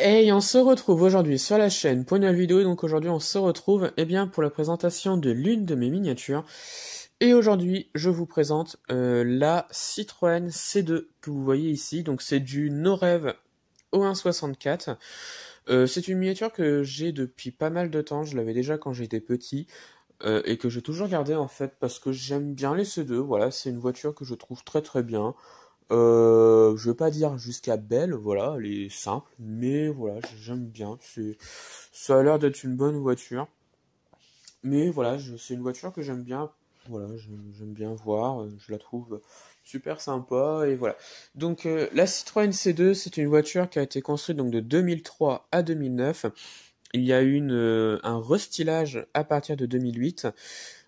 Hey, on se retrouve aujourd'hui sur la chaîne pour vidéo et donc aujourd'hui on se retrouve eh bien, pour la présentation de l'une de mes miniatures. Et aujourd'hui je vous présente euh, la Citroën C2 que vous voyez ici, donc c'est du Norev O164. Euh, c'est une miniature que j'ai depuis pas mal de temps, je l'avais déjà quand j'étais petit. Euh, et que j'ai toujours gardé en fait parce que j'aime bien les C2, voilà, c'est une voiture que je trouve très très bien. Euh, je veux pas dire jusqu'à belle, voilà, elle est simple, mais voilà, j'aime bien. Ça a l'air d'être une bonne voiture. Mais voilà, c'est une voiture que j'aime bien. Voilà, j'aime bien voir, euh, je la trouve super sympa et voilà. Donc euh, la Citroën C2, c'est une voiture qui a été construite donc de 2003 à 2009. Il y a eu une, euh, un restylage à partir de 2008.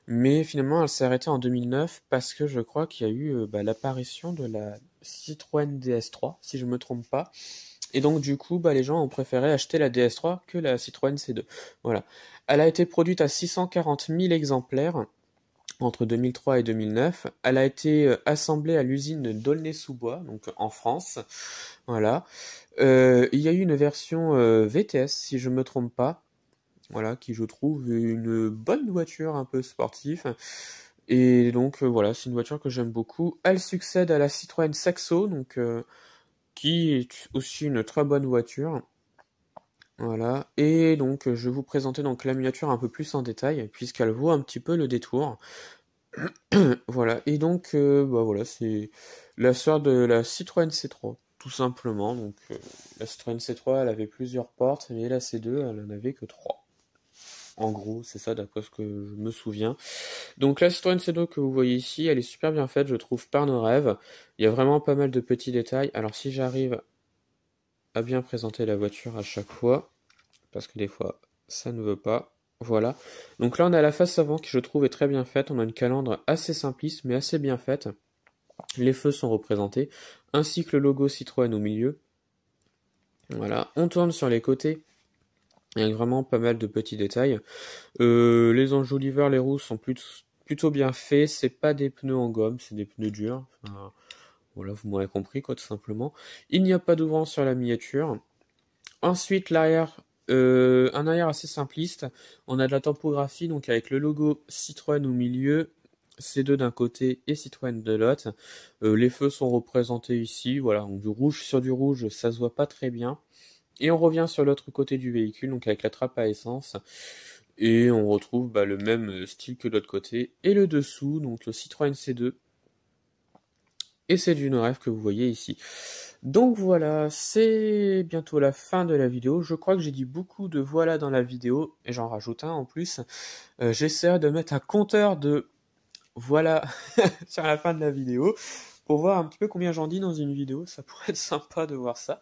Mais finalement, elle s'est arrêtée en 2009 parce que je crois qu'il y a eu bah, l'apparition de la Citroën DS3, si je ne me trompe pas. Et donc du coup, bah, les gens ont préféré acheter la DS3 que la Citroën C2. Voilà. Elle a été produite à 640 000 exemplaires entre 2003 et 2009. Elle a été euh, assemblée à l'usine D'aulnay-sous-Bois, donc euh, en France. Voilà. Euh, il y a eu une version VTS, si je ne me trompe pas. Voilà, qui je trouve une bonne voiture un peu sportive. Et donc euh, voilà, c'est une voiture que j'aime beaucoup. Elle succède à la Citroën Saxo, donc euh, qui est aussi une très bonne voiture. Voilà, et donc je vais vous présenter donc la miniature un peu plus en détail, puisqu'elle vaut un petit peu le détour. voilà, et donc euh, bah voilà, c'est la soeur de la Citroën C3, tout simplement. Donc la Citroën C3, elle avait plusieurs portes, mais la C2, elle en avait que trois. En gros, c'est ça d'après ce que je me souviens. Donc la Citroën Sedo que vous voyez ici, elle est super bien faite, je trouve, par nos rêves. Il y a vraiment pas mal de petits détails. Alors si j'arrive à bien présenter la voiture à chaque fois, parce que des fois ça ne veut pas. Voilà. Donc là on a la face avant qui je trouve est très bien faite. On a une calandre assez simpliste mais assez bien faite. Les feux sont représentés, ainsi que le logo Citroën au milieu. Voilà. On tourne sur les côtés. Il y a vraiment pas mal de petits détails. Euh, les enjoliveurs, les roues sont plutôt, bien faits. C'est pas des pneus en gomme, c'est des pneus durs. Euh, voilà, vous m'aurez compris quoi, tout simplement. Il n'y a pas d'ouvrant sur la miniature. Ensuite, l'arrière, euh, un arrière assez simpliste. On a de la topographie, donc avec le logo Citroën au milieu, C2 d'un côté et Citroën de l'autre. Euh, les feux sont représentés ici, voilà, donc du rouge sur du rouge, ça se voit pas très bien. Et on revient sur l'autre côté du véhicule, donc avec la trappe à essence. Et on retrouve bah, le même euh, style que l'autre côté. Et le dessous, donc le Citroën C2. Et c'est du rêve que vous voyez ici. Donc voilà, c'est bientôt la fin de la vidéo. Je crois que j'ai dit beaucoup de voilà dans la vidéo, et j'en rajoute un en plus. Euh, J'essaierai de mettre un compteur de voilà sur la fin de la vidéo pour voir un petit peu combien j'en dis dans une vidéo. Ça pourrait être sympa de voir ça.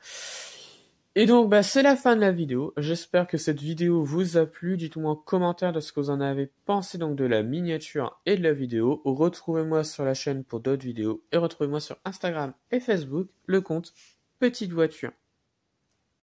Et donc, bah, c'est la fin de la vidéo. J'espère que cette vidéo vous a plu. Dites-moi en commentaire de ce que vous en avez pensé donc de la miniature et de la vidéo. Retrouvez-moi sur la chaîne pour d'autres vidéos et retrouvez-moi sur Instagram et Facebook, le compte Petite Voiture.